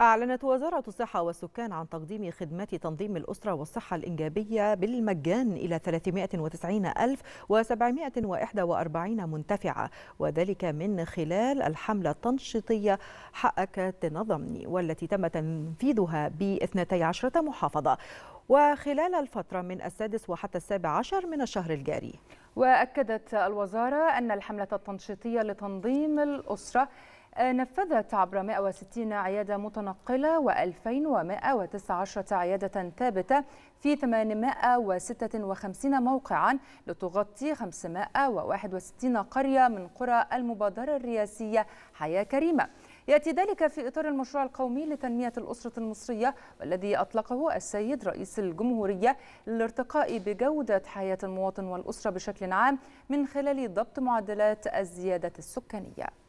أعلنت وزارة الصحة والسكان عن تقديم خدمات تنظيم الأسرة والصحة الإنجابية بالمجان إلى 390741 منتفعة وذلك من خلال الحملة التنشيطية حقك تنظمني والتي تم تنفيذها ب 12 محافظة وخلال الفترة من السادس وحتى السابع عشر من الشهر الجاري وأكدت الوزارة أن الحملة التنشيطية لتنظيم الأسرة نفذت عبر 160 عيادة متنقلة و2119 عيادة ثابتة في 856 موقعا لتغطي 561 قرية من قرى المبادرة الرئاسية حياة كريمة يأتي ذلك في إطار المشروع القومي لتنمية الأسرة المصرية والذي أطلقه السيد رئيس الجمهورية للارتقاء بجودة حياة المواطن والأسرة بشكل عام من خلال ضبط معدلات الزيادة السكانية